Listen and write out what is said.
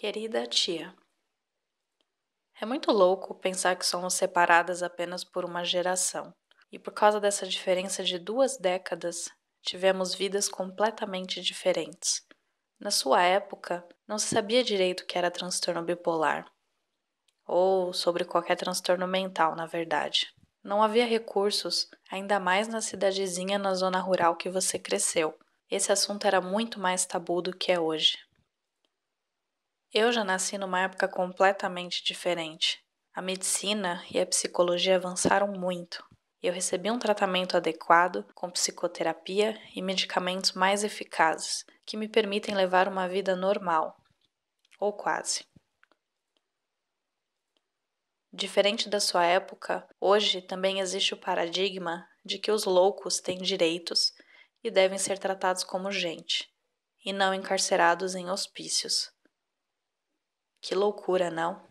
Querida tia, é muito louco pensar que somos separadas apenas por uma geração, e por causa dessa diferença de duas décadas, tivemos vidas completamente diferentes. Na sua época, não se sabia direito o que era transtorno bipolar, ou sobre qualquer transtorno mental, na verdade. Não havia recursos, ainda mais na cidadezinha na zona rural que você cresceu. Esse assunto era muito mais tabu do que é hoje. Eu já nasci numa época completamente diferente. A medicina e a psicologia avançaram muito. Eu recebi um tratamento adequado, com psicoterapia e medicamentos mais eficazes, que me permitem levar uma vida normal, ou quase. Diferente da sua época, hoje também existe o paradigma de que os loucos têm direitos e devem ser tratados como gente, e não encarcerados em hospícios. Que loucura, não?